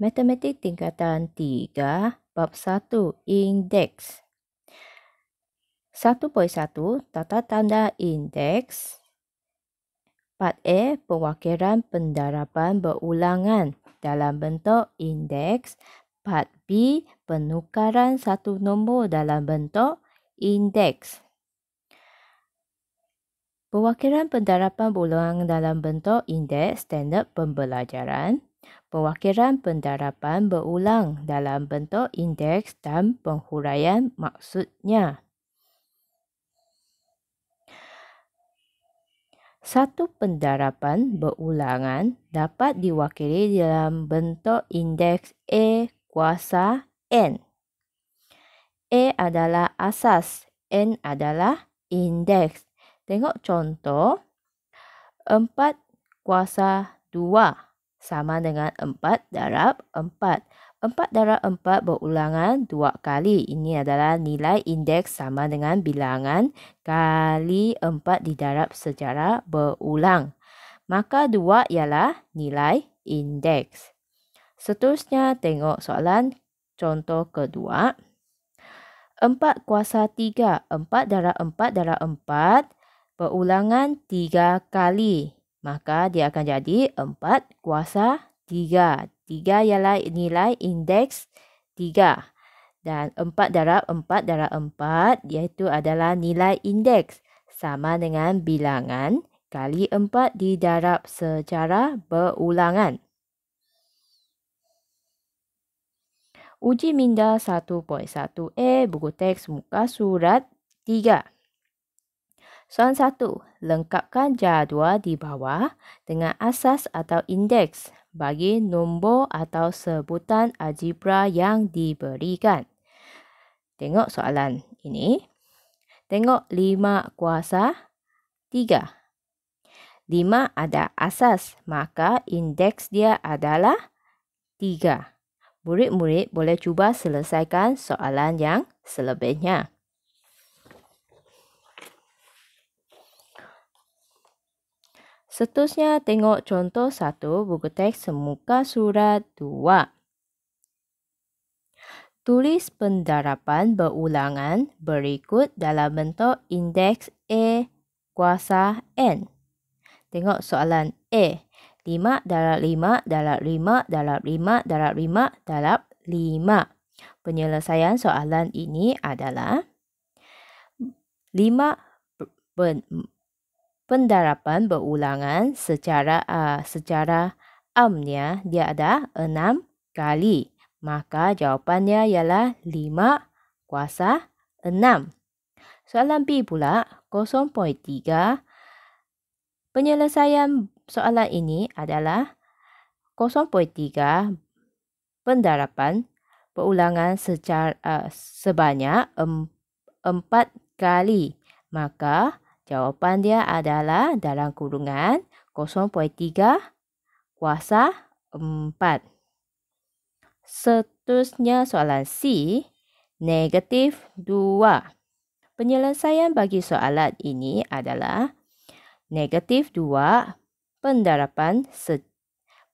Matematik tingkatan 3, bab 1, indeks. 1.1, tata tanda indeks. Part a pewakilan pendarapan berulangan dalam bentuk indeks. Part b penukaran satu nombor dalam bentuk indeks. Pewakilan pendarapan berulangan dalam bentuk indeks standard pembelajaran. 4.1 pewakilan pendarapan berulang dalam bentuk indeks dan penghuraian maksudnya. Satu pendarapan berulangan dapat diwakili dalam bentuk indeks A kuasa N. A adalah asas, N adalah indeks. Tengok contoh 4 kuasa 2 sama dengan 4 darab 4. 4 darab 4 berulangan 2 kali. Ini adalah nilai indeks sama dengan bilangan kali 4 didarab secara berulang. Maka 2 ialah nilai indeks. Seterusnya tengok soalan contoh kedua. 4 kuasa 3. 4 darab 4 darab 4 berulangan 3 kali maka dia akan jadi 4 kuasa 3. 3 ialah nilai indeks 3. Dan 4 darab 4 darab 4 iaitu adalah nilai indeks sama dengan bilangan kali 4 darab secara berulangan. Uji minda 1.1a buku teks muka surat 3. Soalan satu, Lengkapkan jadual di bawah dengan asas atau indeks bagi nombor atau sebutan algebra yang diberikan. Tengok soalan ini. Tengok lima kuasa tiga. Lima ada asas, maka indeks dia adalah tiga. Murid-murid boleh cuba selesaikan soalan yang selebihnya. Seterusnya, tengok contoh satu buku teks semuka surat dua. Tulis pendarapan berulangan berikut dalam bentuk indeks A kuasa N. Tengok soalan A. 5 darab 5 darab 5 darab 5 darab 5 darab 5. Penyelesaian soalan ini adalah 5 pendarapan berulangan secara uh, secara amnya dia ada enam kali. Maka jawapannya ialah lima kuasa enam. Soalan B pula, 0.3. Penyelesaian soalan ini adalah 0.3 pendarapan berulangan secara uh, sebanyak empat kali. Maka Jawapan dia adalah dalam kurungan 0.3 kuasa 4. Seterusnya soalan C, negatif 2. Penyelesaian bagi soalan ini adalah negatif 2 pendarapan se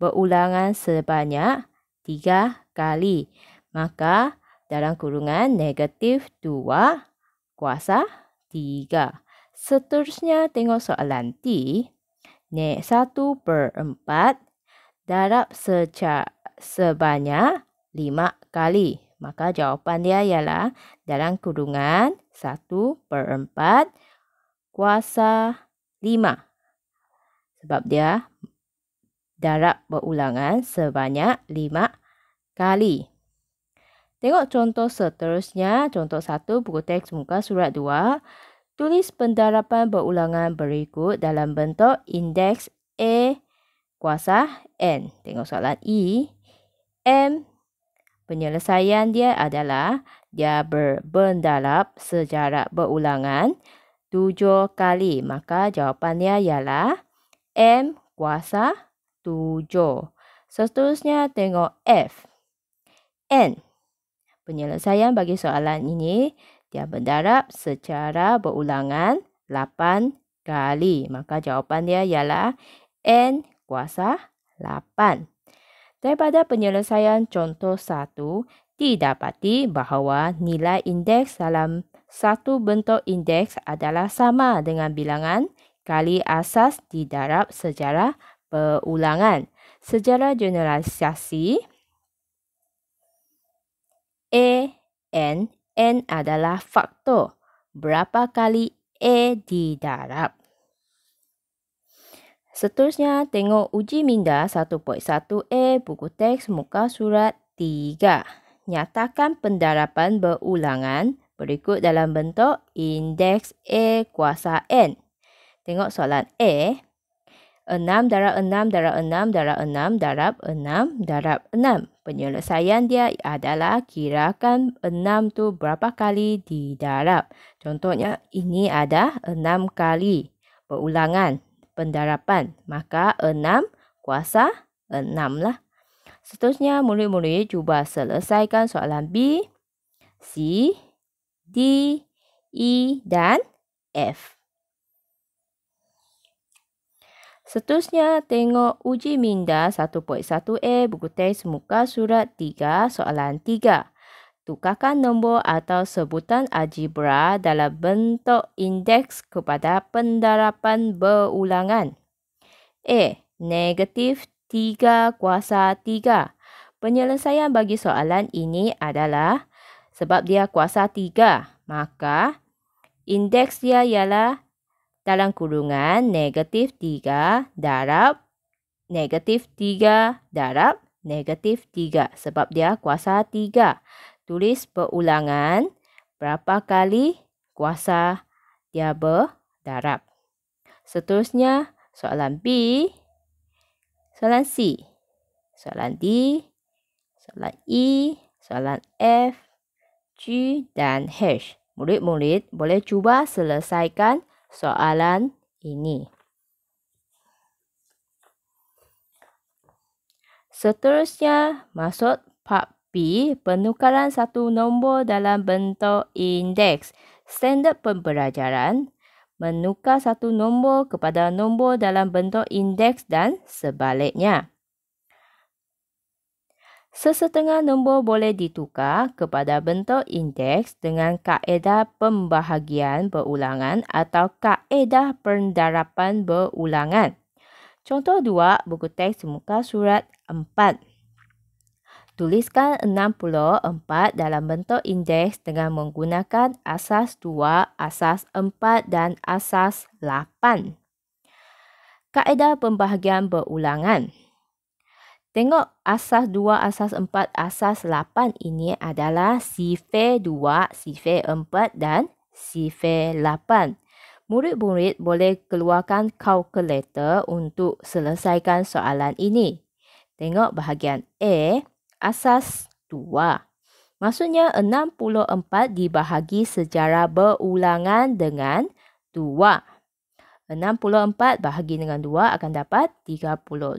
berulangan sebanyak 3 kali. Maka dalam kurungan negatif 2 kuasa 3. Seterusnya, tengok soalan T. Naik 1 per 4 darab sebanyak 5 kali. Maka jawapan dia ialah dalam kurungan 1 per 4 kuasa 5. Sebab dia darab berulangan sebanyak 5 kali. Tengok contoh seterusnya. Contoh 1 buku teks muka surat 2. Tulis pendarapan berulangan berikut dalam bentuk indeks A kuasa N. Tengok soalan E. M, penyelesaian dia adalah dia berbendarap secara berulangan 7 kali. Maka jawapannya ialah M kuasa 7. Seterusnya tengok F. N, penyelesaian bagi soalan ini dia mendarat secara berulangan 8 kali. Maka jawapan dia ialah N kuasa 8. Daripada penyelesaian contoh 1, didapati bahawa nilai indeks dalam satu bentuk indeks adalah sama dengan bilangan kali asas didarab secara berulangan. Secara generalisasi, A, N, N adalah faktor berapa kali A didarab. Seterusnya, tengok uji minda 1.1A buku teks muka surat 3. Nyatakan pendarapan berulangan berikut dalam bentuk indeks A kuasa N. Tengok soalan A. Enam darab enam darab enam darab enam darab enam darab enam Penyelesaian dia adalah kirakan enam tu berapa kali di darab. Contohnya ini ada enam kali perulangan pendarapan. Maka enam kuasa enam lah. Seterusnya mulai mulai cuba selesaikan soalan B, C, D, E dan F. Seterusnya, tengok uji minda 1.1A buku teks muka surat 3 soalan 3. Tukarkan nombor atau sebutan algebra dalam bentuk indeks kepada pendarapan berulangan. A. Negatif 3 kuasa 3. Penyelesaian bagi soalan ini adalah sebab dia kuasa 3, maka indeks dia ialah 3 dalam kurungan negatif 3 darab negatif 3 darab negatif 3 sebab dia kuasa 3. Tulis perulangan berapa kali kuasa dia berdarab. Seterusnya soalan B, soalan C, soalan D, soalan E, soalan F, G dan H. Murid-murid boleh cuba selesaikan 3 soalan ini. Seterusnya, masuk part B, penukaran satu nombor dalam bentuk indeks. Standard pembelajaran, menukar satu nombor kepada nombor dalam bentuk indeks dan sebaliknya. Sesetengah nombor boleh ditukar kepada bentuk indeks dengan kaedah pembahagian berulangan atau kaedah pendarapan berulangan. Contoh dua buku teks muka surat 4. Tuliskan 64 dalam bentuk indeks dengan menggunakan asas 2, asas 4 dan asas 8. Kaedah pembahagian berulangan. Tengok asas 2, asas 4, asas 8 ini adalah sifat 2, sifat 4 dan sifat 8. Murid-murid boleh keluarkan kalkulator untuk selesaikan soalan ini. Tengok bahagian A, asas 2. Maksudnya 64 dibahagi secara berulangan dengan 2. 64 bahagi dengan 2 akan dapat 32. 32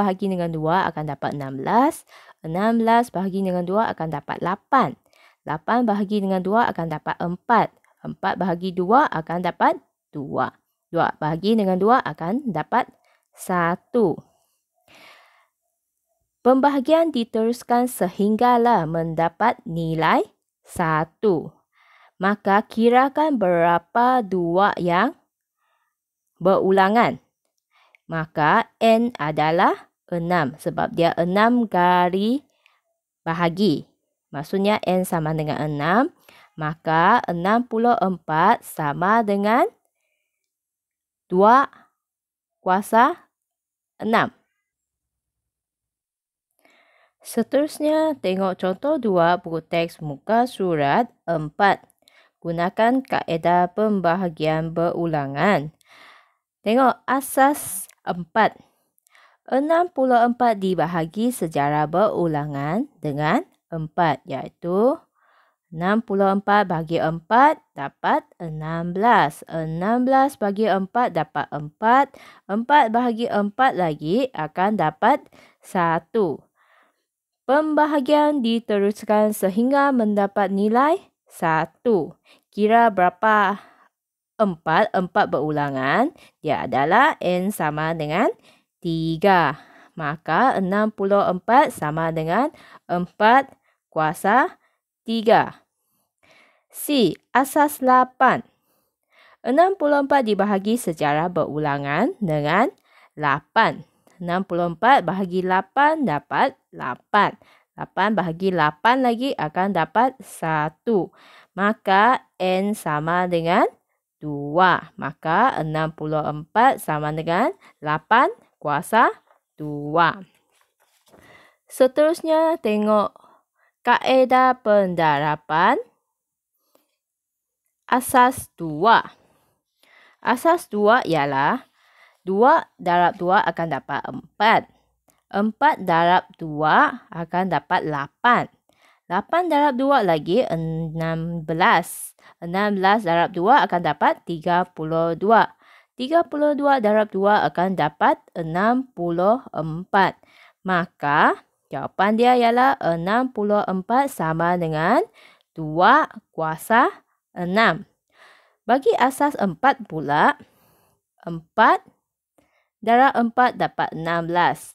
bahagi dengan 2 akan dapat 16. 16 bahagi dengan 2 akan dapat 8. 8 bahagi dengan 2 akan dapat 4. 4 bahagi 2 akan dapat 2. 2 bahagi dengan 2 akan dapat 1. Pembahagian diteruskan sehinggalah mendapat nilai maka kirakan berapa dua yang berulangan. Maka N adalah 6 sebab dia 6 kali bahagi. Maksudnya N sama dengan 6. Maka 64 sama dengan 2 kuasa 6. Seterusnya, tengok contoh dua buku teks muka surat empat gunakan kaedah pembahagian berulangan. Tengok asas 4. 64 dibahagi secara berulangan dengan 4 iaitu 64 bagi 4 dapat 16. 16 bagi 4 dapat 4. 4 bagi 4 lagi akan dapat 1. Pembahagian diteruskan sehingga mendapat nilai 16. Satu, kira berapa empat, empat berulangan, dia adalah N sama dengan tiga. Maka enam puluh empat sama dengan empat kuasa tiga. C. Asas lapan. Enam puluh empat dibahagi secara berulangan dengan 8. 64 bahagi 8 dapat 8 bahagi 8 lagi akan dapat 1. Maka N sama dengan 2. Maka 64 sama dengan 8 kuasa 2. Seterusnya tengok kaedah pendarapan asas 2. Asas 2 ialah 2 darab 2 akan dapat 4. Empat darab dua akan dapat lapan. Lapan darab dua lagi enam belas. Enam belas darab dua akan dapat tiga puluh dua. Tiga puluh dua darab dua akan dapat enam puluh empat. Maka jawapan dia ialah enam puluh empat sama dengan dua kuasa enam. Bagi asas empat pula, empat darab empat dapat enam belas.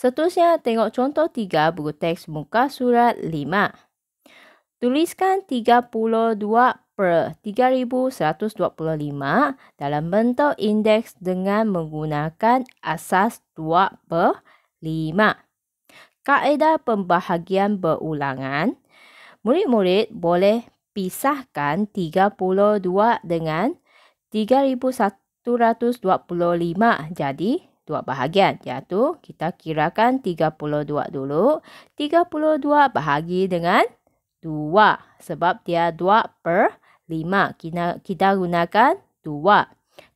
Seterusnya, tengok contoh 3 buku teks muka surat 5. Tuliskan 32 per 3125 dalam bentuk indeks dengan menggunakan asas 2 per 5. Kaedah pembahagian berulangan, murid-murid boleh pisahkan 32 dengan 3125. Jadi, 3125 dua bahagian iaitu kita kirakan 32 dulu. 32 bahagi dengan 2 sebab dia 2 per 5. Kita, kita gunakan 2.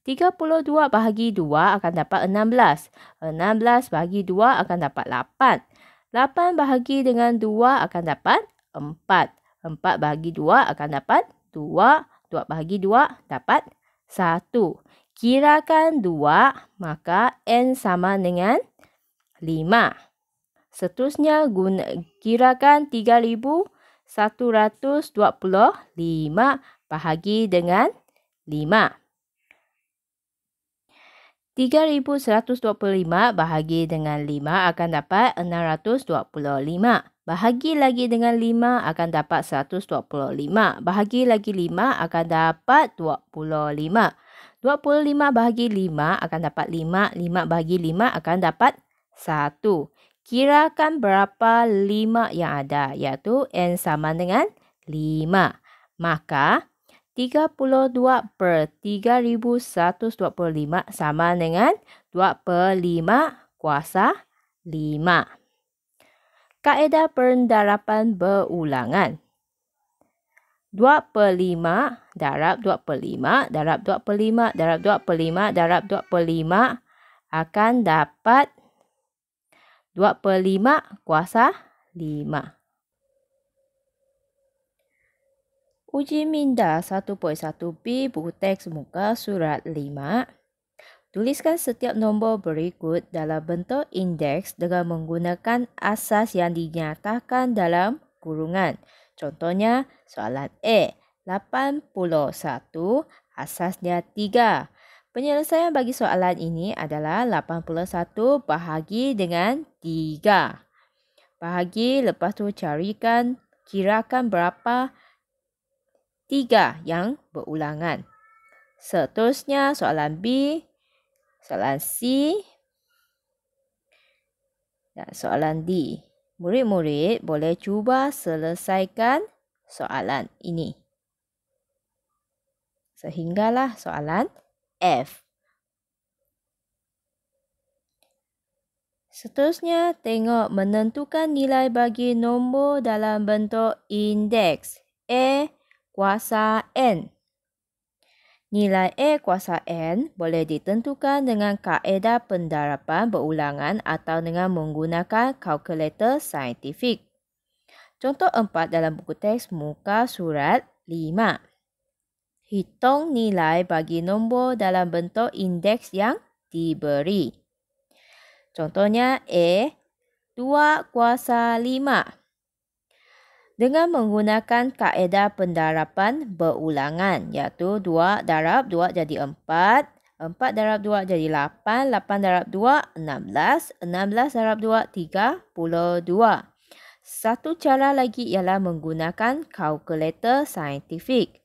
32 bahagi 2 akan dapat 16. 16 bahagi 2 akan dapat 8. 8 bahagi dengan 2 akan dapat 4. 4 bahagi 2 akan dapat 2. 2 bahagi 2 dapat 1. Kirakan 2, maka n sama dengan 5. Seterusnya, guna, kirakan 3,125 bahagi dengan 5. 3,125 bahagi dengan 5 akan dapat 625. Bahagi lagi dengan 5 akan dapat 125. Bahagi lagi 5 akan dapat 25. 25 bahagi 5 akan dapat 5. 5 bahagi 5 akan dapat 1. Kirakan berapa 5 yang ada iaitu N sama dengan 5. Maka 32 per 3125 sama dengan 2 per 5 kuasa 5. Kaedah perendarapan berulangan dua per lima darab dua per lima darab dua per lima darab dua per lima darab dua per lima akan dapat dua per lima kuasa lima. Uji minda 1.1b buku teks muka surat 5. Tuliskan setiap nombor berikut dalam bentuk indeks dengan menggunakan asas yang dinyatakan dalam kurungan. Contohnya, soalan e 81 asasnya 3. Penyelesaian bagi soalan ini adalah 81 bahagi dengan 3. Bahagi, lepas tu carikan, kirakan berapa 3 yang berulangan. Seterusnya, soalan B, soalan C dan soalan D murid-murid boleh cuba selesaikan soalan ini. Sehinggalah soalan F. Seterusnya, tengok menentukan nilai bagi nombor dalam bentuk indeks A kuasa N. Nilai A kuasa N boleh ditentukan dengan kaedah pendarapan berulangan atau dengan menggunakan kalkulator saintifik. Contoh 4 dalam buku teks muka surat 5. Hitung nilai bagi nombor dalam bentuk indeks yang diberi. Contohnya A 2 kuasa dengan menggunakan kaedah pendarapan berulangan iaitu 2 darab 2 jadi 4, 4 darab 2 jadi 8, 8 darab 2 16, 16 darab 2 32. Satu cara lagi ialah menggunakan kalkulator saintifik.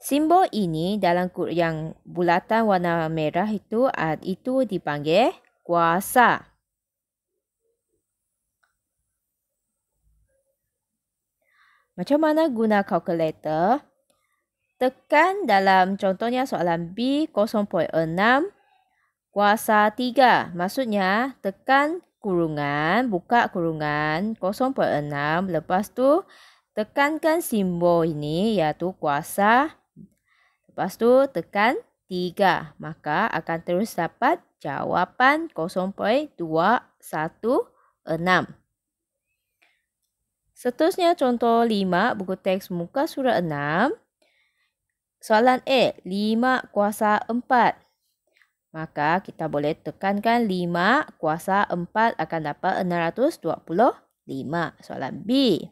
Simbol ini dalam yang bulatan warna merah itu ah, itu dipanggil kuasa. Macam mana guna kalkulator? Tekan dalam contohnya soalan B 0.6 kuasa 3. Maksudnya tekan kurungan, buka kurungan 0.6. Lepas tu tekankan simbol ini iaitu kuasa. Lepas tu tekan 3. Maka akan terus dapat jawapan 0.216. Seterusnya contoh 5 buku teks muka surat 6. Soalan A, 5 kuasa 4. Maka kita boleh tekankan 5 kuasa 4 akan dapat 625. Soalan B,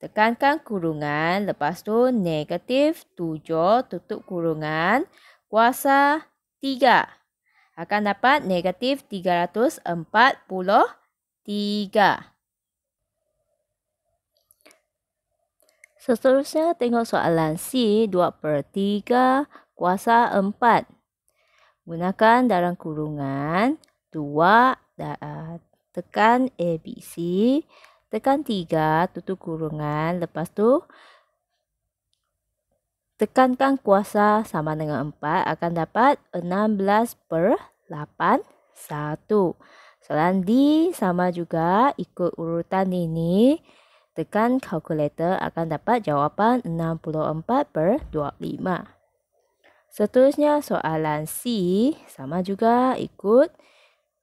tekankan kurungan lepas tu negatif 7 tutup kurungan kuasa 3 akan dapat negatif 343. Seterusnya, tengok soalan C, 2 per 3 kuasa 4. Gunakan dalam kurungan 2 da, tekan ABC, tekan 3 tutup kurungan, lepas tu tekankan kuasa sama dengan 4 akan dapat 16 per 8, 1. Soalan D sama juga ikut urutan ini. Tekan kalkulator akan dapat jawapan 64 per 25. Seterusnya soalan C sama juga ikut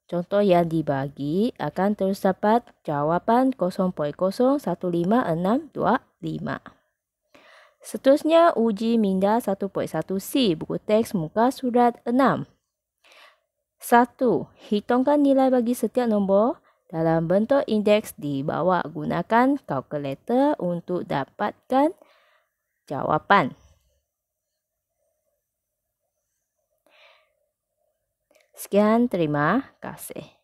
contoh yang dibagi akan terus dapat jawapan 0.015625. Seterusnya uji minda 1.1C buku teks muka surat 6. 1. Hitungkan nilai bagi setiap nombor dalam bentuk indeks di bawah gunakan kalkulator untuk dapatkan jawapan. Sekian, terima kasih.